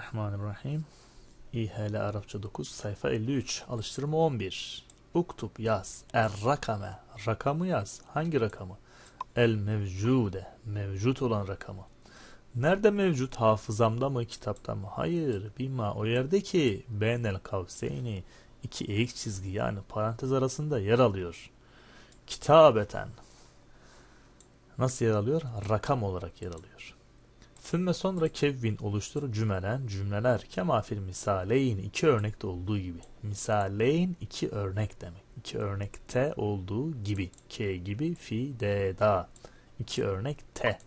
Bismillahirrahmanirrahim. İHL Arapça 9 sayfa 53 alıştırma 11. Uktub yaz. Er rakame. Rakamı yaz. Hangi rakamı? El mevcude. Mevcut olan rakamı. Nerede mevcut? Hafızamda mı? Kitapta mı? Hayır. Bima o yerde ki benel kavseyni iki eğik çizgi yani parantez arasında yer alıyor. Kitabeten. Nasıl yer alıyor? Rakam olarak yer alıyor. Sümme sonra kevvin oluştur cümelen cümleler Kemafir misaleyn iki örnekte olduğu gibi. Misaleyn iki örnek demek. İki örnekte olduğu gibi. K gibi fi de da. İki örnek te.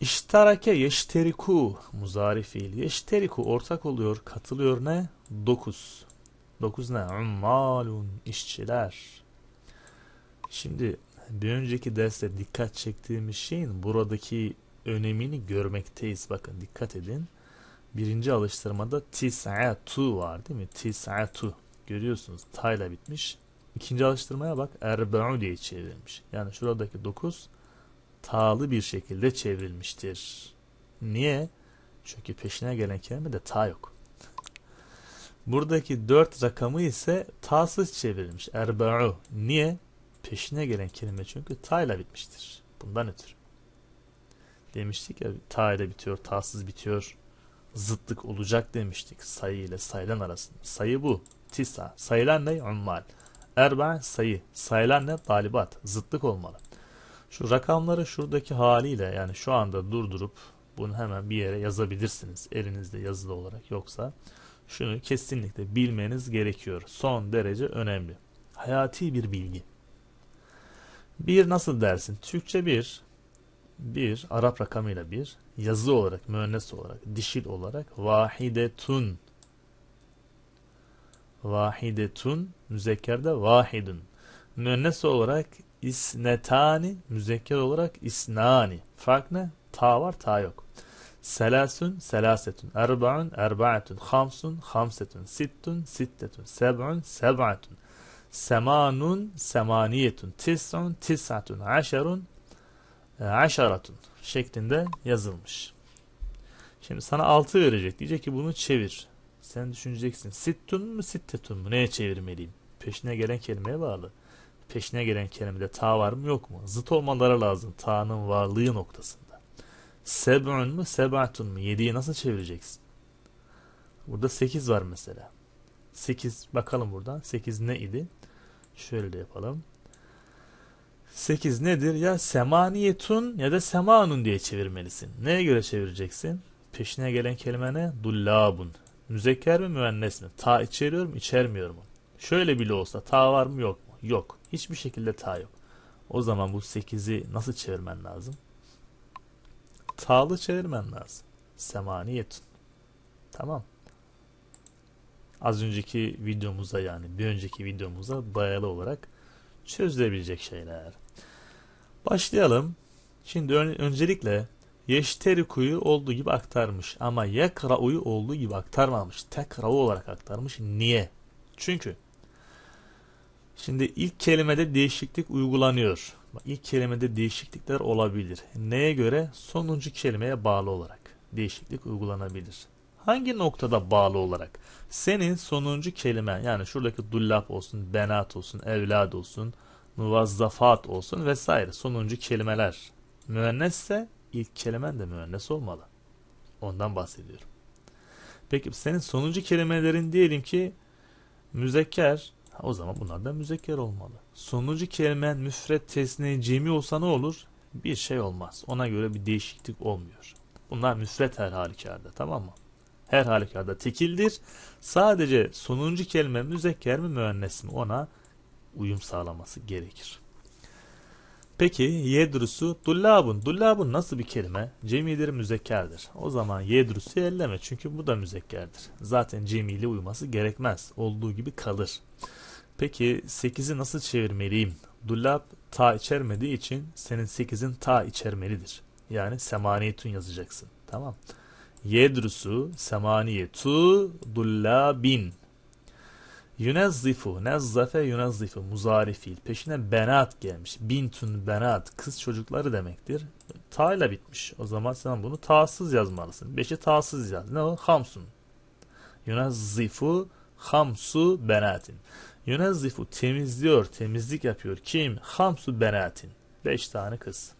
İştarake yeşteriku muzari fiil. Yeşteriku ortak oluyor, katılıyor ne? Dokuz. Dokuz ne? Ummalun işçiler. Şimdi bir önceki derste dikkat çektiğimiz şeyin buradaki önemini görmekteyiz. Bakın dikkat edin. Birinci alıştırmada tis'atu var değil mi? Tis'atu. Görüyorsunuz tayla bitmiş. İkinci alıştırmaya bak erbe'u diye çevrilmiş. Yani şuradaki 9 ta'lı bir şekilde çevrilmiştir. Niye? Çünkü peşine gelen kelime de ta yok. Buradaki 4 rakamı ise tasız çevrilmiş. Erbe'u. Niye? Peşine gelen kelime çünkü ta ile bitmiştir. Bundan ötürü demiştik ya ta ile bitiyor, tasız bitiyor. Zıtlık olacak demiştik sayı ile sayılan arasında. Sayı bu. Tisa. Sayılan ne? Ummal. Erba sayı. Sayılan ne? Talibat. Zıtlık olmalı. Şu rakamları şuradaki haliyle yani şu anda durdurup bunu hemen bir yere yazabilirsiniz. Elinizde yazılı olarak yoksa şunu kesinlikle bilmeniz gerekiyor. Son derece önemli. Hayati bir bilgi. Bir nasıl dersin? Türkçe bir bir Arap rakamıyla bir yazı olarak müennes olarak dişil olarak vahidetun vahidetun müzekkerde vahidun müennes olarak isnetani müzekker olarak isnani fark ne? ta var ta yok selasun selasetun erbaun erbaatun hamsun hamsetun sittun sittetun seb'un seb'atun semanun semaniyetun tis'un tis'atun aşerun ee, aşaratun şeklinde yazılmış. Şimdi sana 6 verecek. Diyecek ki bunu çevir. Sen düşüneceksin. Sittun mu sittetun mu? Neye çevirmeliyim? Peşine gelen kelimeye bağlı. Peşine gelen kelimede ta var mı yok mu? Zıt olmaları lazım. Ta'nın varlığı noktasında. Seb'un mu seb'atun mu? 7'yi nasıl çevireceksin? Burada 8 var mesela. 8 bakalım buradan. 8 ne idi? Şöyle de yapalım. 8 nedir? Ya semaniyetun ya da semanun diye çevirmelisin. Neye göre çevireceksin? Peşine gelen kelime ne? Dullabun. Müzekker mi müennes mi? Ta içeriyor mu içermiyor mu? Şöyle bile olsa ta var mı yok mu? Yok. Hiçbir şekilde ta yok. O zaman bu 8'i nasıl çevirmen lazım? Ta'lı çevirmen lazım. Semaniyetun. Tamam. Az önceki videomuza yani bir önceki videomuza dayalı olarak çözülebilecek şeyler. Başlayalım. Şimdi ön, öncelikle kuyu olduğu gibi aktarmış ama yekra'uyu olduğu gibi aktarmamış. Tek Tekra'u olarak aktarmış. Niye? Çünkü şimdi ilk kelimede değişiklik uygulanıyor. İlk kelimede değişiklikler olabilir. Neye göre? Sonuncu kelimeye bağlı olarak değişiklik uygulanabilir hangi noktada bağlı olarak senin sonuncu kelime, yani şuradaki dullap olsun, benat olsun, evlad olsun, muvazzafat olsun vesaire sonuncu kelimeler müennesse ilk kelimen de müennes olmalı. Ondan bahsediyorum. Peki senin sonuncu kelimelerin diyelim ki müzekker o zaman bunlar da müzekker olmalı. Sonuncu kelimen müfret tesne cemi olsa ne olur? Bir şey olmaz. Ona göre bir değişiklik olmuyor. Bunlar müfret her halükarda tamam mı? her halükarda tekildir. Sadece sonuncu kelime müzekker mi müennes mi ona uyum sağlaması gerekir. Peki yedrusu dullabun. Dullabun nasıl bir kelime? Cemidir müzekkerdir. O zaman yedrusu elleme çünkü bu da müzekkerdir. Zaten cemili uyması gerekmez. Olduğu gibi kalır. Peki 8'i nasıl çevirmeliyim? Dullab ta içermediği için senin 8'in ta içermelidir. Yani semaniyetun yazacaksın. Tamam yedrusu semaniyetu dullabin yunezzifu nezzafe yunezzifu muzari fiil peşine benat gelmiş bintun benat kız çocukları demektir ta ile bitmiş o zaman sen bunu tasız yazmalısın beşi tasız yaz ne o hamsun yunezzifu hamsu benatin yunezzifu temizliyor temizlik yapıyor kim hamsu benatin beş tane kız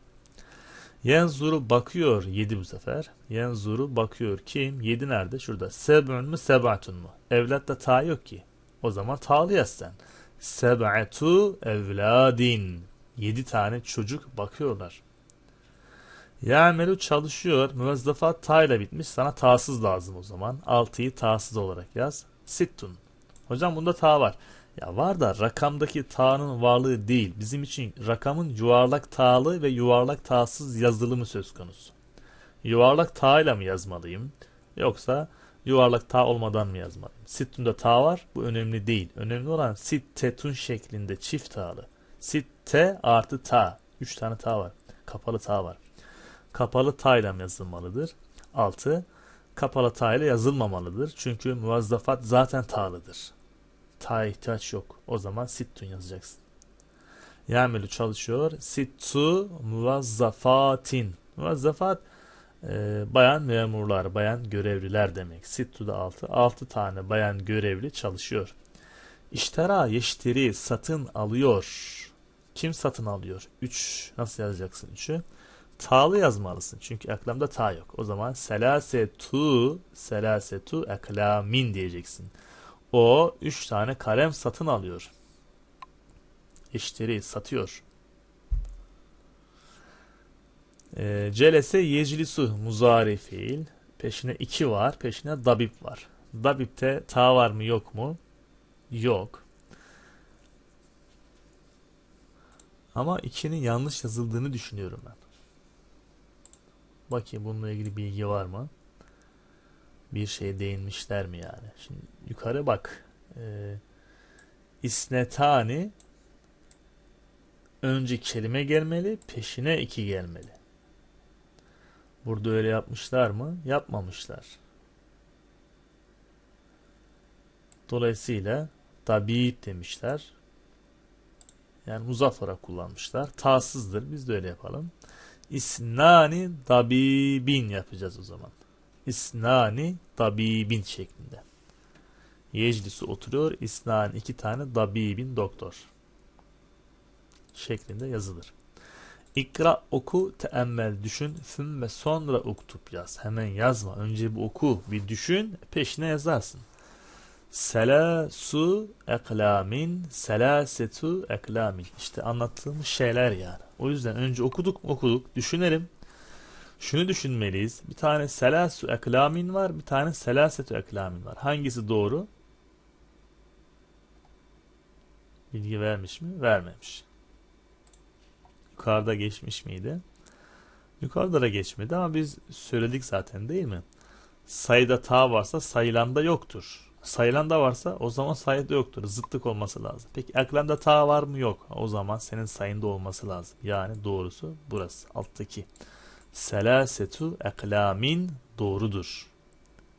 Yenzuru bakıyor yedi bu sefer. Yenzuru bakıyor kim? Yedi nerede? Şurada. Sebün mü, seb'atun mu? Evlatta ta yok ki. O zaman ta'lı yaz sen. Seb'atu evladin. Yedi tane çocuk bakıyorlar. Ya'melu çalışıyor. Müvezzafat ta ile bitmiş. Sana ta'sız lazım o zaman. Altıyı ta'sız olarak yaz. Sittun. Hocam bunda ta var. Ya var da rakamdaki ta'nın varlığı değil. Bizim için rakamın yuvarlak ta'lı ve yuvarlak ta'sız yazılımı söz konusu. Yuvarlak tağıyla mı yazmalıyım? Yoksa yuvarlak ta olmadan mı yazmalıyım? Sittun'da tağ var. Bu önemli değil. Önemli olan Sit-Tetun şeklinde çift sit Sitte artı ta. Üç tane tağ var. Kapalı tağ var. Kapalı ta yazılmalıdır? Altı. Kapalı ta ile yazılmamalıdır. Çünkü muvazzafat zaten ta'lıdır ta ihtiyaç yok. O zaman sittun yazacaksın. Yamelu çalışıyor. Sittu muvazzafatin. Muvazzafat e, bayan memurlar, bayan görevliler demek. Sittu da altı. Altı tane bayan görevli çalışıyor. İştera yeştiri satın alıyor. Kim satın alıyor? 3 Nasıl yazacaksın üçü? Ta'lı yazmalısın. Çünkü eklamda ta yok. O zaman selase tu selase tu eklamin diyeceksin. O 3 tane kalem satın alıyor. İşleri satıyor. E, ee, celese yeclisu muzari fiil. Peşine 2 var. Peşine dabip var. Dabipte ta var mı yok mu? Yok. Ama 2'nin yanlış yazıldığını düşünüyorum ben. Bakayım bununla ilgili bilgi var mı? bir şeye değinmişler mi yani? Şimdi yukarı bak. E, isnetani önce kelime gelmeli, peşine iki gelmeli. Burada öyle yapmışlar mı? Yapmamışlar. Dolayısıyla tabiit demişler. Yani muzaf olarak kullanmışlar. Tasızdır. Biz de öyle yapalım. İsnani tabibin yapacağız o zaman isnani tabibin şeklinde. Yeclisi oturuyor. İsnan iki tane dabibin doktor. Şeklinde yazılır. İkra oku teemmel düşün ve sonra uktup yaz. Hemen yazma. Önce bir oku bir düşün peşine yazarsın. Selasu eklamin selasetu eklamin. İşte anlattığım şeyler yani. O yüzden önce okuduk okuduk düşünelim şunu düşünmeliyiz. Bir tane selasu eklamin var, bir tane selasetu eklamin var. Hangisi doğru? Bilgi vermiş mi? Vermemiş. Yukarıda geçmiş miydi? Yukarıda da geçmedi ama biz söyledik zaten değil mi? Sayıda ta varsa sayılanda yoktur. Sayılanda varsa o zaman sayıda yoktur. Zıtlık olması lazım. Peki eklanda ta var mı? Yok. O zaman senin sayında olması lazım. Yani doğrusu burası. Alttaki selasetu eklamin doğrudur.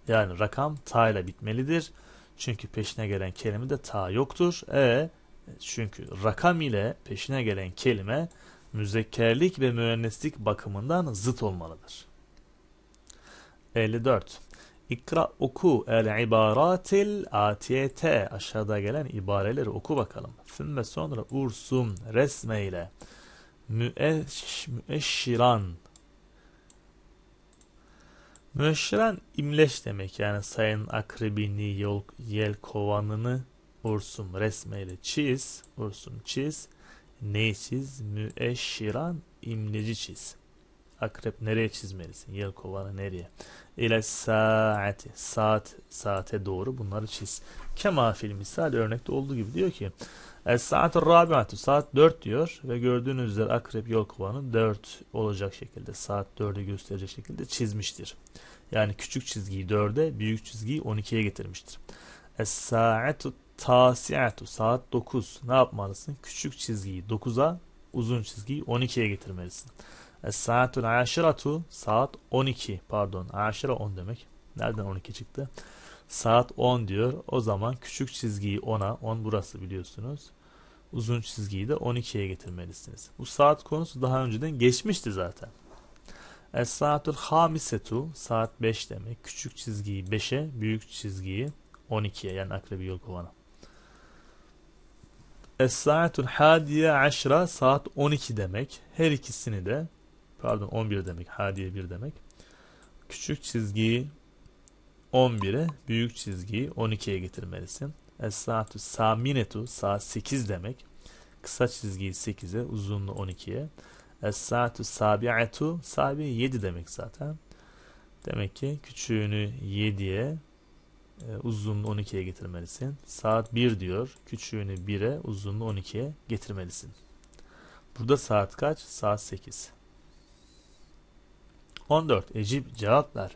Yani rakam ta ile bitmelidir. Çünkü peşine gelen kelime de ta yoktur. E çünkü rakam ile peşine gelen kelime müzekkerlik ve müenneslik bakımından zıt olmalıdır. 54. İkra oku el ibaratil atiyete aşağıda gelen ibareleri oku bakalım. Sümme sonra ursum resmeyle müeş, müeşşiran Münşiren imleş demek yani sayın akribini yol, yel kovanını ursum resmeyle çiz, ursum çiz, ne çiz, müeşşiran imleci çiz. Akrep nereye çizmelisin? Yel kovanı nereye? İle saati, saat, saate doğru bunları çiz. Kema fil misal örnekte olduğu gibi diyor ki Es rabi rabiatü saat 4 diyor ve gördüğünüz üzere akrep yol kovanı 4 olacak şekilde saat 4'ü gösterecek şekilde çizmiştir. Yani küçük çizgiyi 4'e büyük çizgiyi 12'ye getirmiştir. Es saatü tasiatü saat 9 ne yapmalısın? Küçük çizgiyi 9'a uzun çizgiyi 12'ye getirmelisin. Es saatül aşiratu saat 12 pardon aşira 10 demek. Nereden 12 çıktı? Saat 10 diyor. O zaman küçük çizgiyi 10'a, 10 burası biliyorsunuz. Uzun çizgiyi de 12'ye getirmelisiniz. Bu saat konusu daha önceden geçmişti zaten. Es saatul hamisetu saat 5 demek. Küçük çizgiyi 5'e, büyük çizgiyi 12'ye yani akrebi yol kovana. Es saatul hadiye aşra saat 12 demek. Her ikisini de pardon 11 demek. Hadiye 1 demek. Küçük çizgiyi 11'i büyük çizgiyi 12'ye getirmelisin. es saminetu saat 8 demek. Kısa çizgiyi 8'e, uzunluğu 12'ye. Es-saatü sabi'atu sabi 7 demek zaten. Demek ki küçüğünü 7'ye, e, uzunluğu 12'ye getirmelisin. Saat 1 diyor. Küçüğünü 1'e, uzunluğu 12'ye getirmelisin. Burada saat kaç? Saat 8. 14. Ecip cevap ver.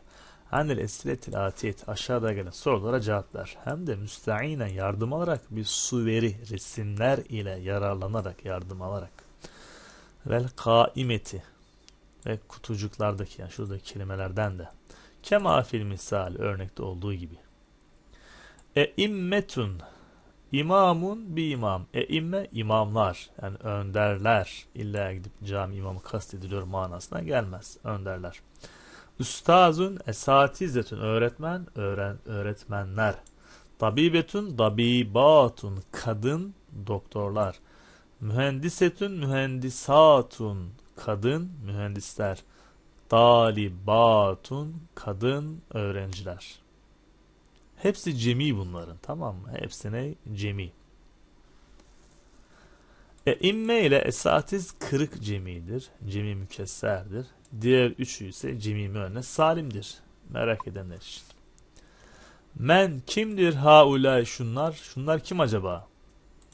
Anil esiletil atiyet aşağıda gelen sorulara cevaplar. Hem de müsteinen yardım alarak bir suveri resimler ile yararlanarak yardım alarak. Vel kaimeti ve kutucuklardaki yani şuradaki kelimelerden de. Kema fil misal örnekte olduğu gibi. E immetun imamun bir imam. E imme imamlar yani önderler. İlla gidip cami imamı kastediliyor manasına gelmez. Önderler. Üstazun esatizetun öğretmen öğren, öğretmenler. Tabibetun dabibatun kadın doktorlar. Mühendisetun mühendisatun kadın mühendisler. Talibatun kadın öğrenciler. Hepsi cemi bunların tamam mı? Hepsine cemi. E, imme ile esatiz kırık cemidir. Cemi mükesserdir. Diğer üçü ise cimi müennes salimdir. Merak edenler için. Men kimdir ha ulay şunlar? Şunlar kim acaba?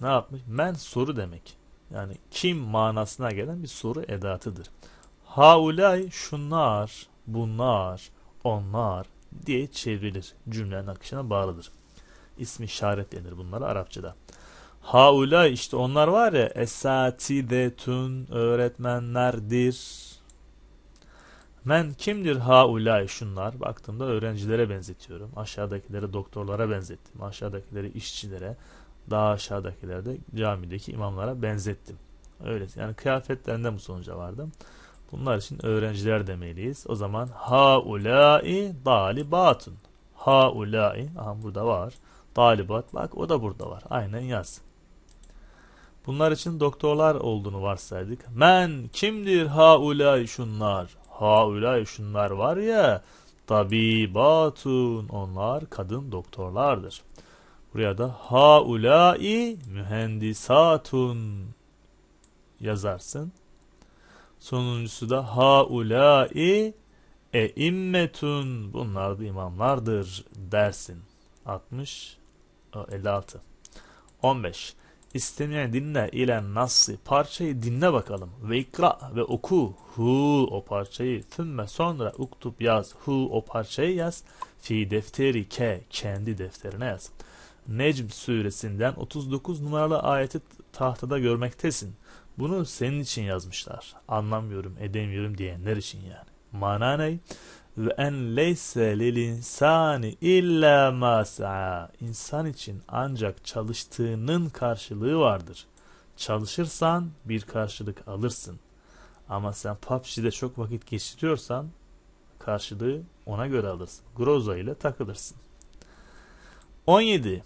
Ne yapmış? Men soru demek. Yani kim manasına gelen bir soru edatıdır. Ha ulay şunlar, bunlar, onlar diye çevrilir. Cümlenin akışına bağlıdır. İsmi işaret denir bunlara Arapçada. ha ulay işte onlar var ya esatidetun öğretmenlerdir Men kimdir ha haulay şunlar? Baktığımda öğrencilere benzetiyorum. Aşağıdakileri doktorlara benzettim. Aşağıdakileri işçilere, daha aşağıdakileri de camideki imamlara benzettim. Öyle yani kıyafetlerinde bu sonuca vardım. Bunlar için öğrenciler demeliyiz. O zaman ha haulai dalibatun. Haulai, aha burada var. Dalibat bak o da burada var. Aynen yaz. Bunlar için doktorlar olduğunu varsaydık. Men kimdir ha haulay şunlar? Haulay şunlar var ya tabibatun onlar kadın doktorlardır. Buraya da haulai mühendisatun yazarsın. Sonuncusu da haulai immetun bunlar da imamlardır dersin. 60 56 15 İstemeye dinle ile nasıl parçayı dinle bakalım. Ve ikra ve oku hu o parçayı. Thümme sonra uktup yaz hu o parçayı yaz. Fi defteri ke kendi defterine yaz. Necm suresinden 39 numaralı ayeti tahtada görmektesin. Bunu senin için yazmışlar. Anlamıyorum edemiyorum diyenler için yani. Mana ne? ve en leyse lil insani illa ma sa'a. İnsan için ancak çalıştığının karşılığı vardır. Çalışırsan bir karşılık alırsın. Ama sen PUBG'de çok vakit geçiriyorsan karşılığı ona göre alırsın. Groza ile takılırsın. 17.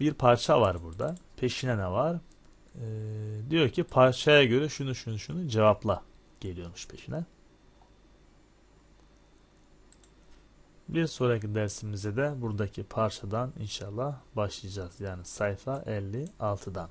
Bir parça var burada. Peşine ne var? Ee, diyor ki parçaya göre şunu şunu şunu cevapla geliyormuş peşine. Bir sonraki dersimize de buradaki parçadan inşallah başlayacağız. Yani sayfa 56'dan.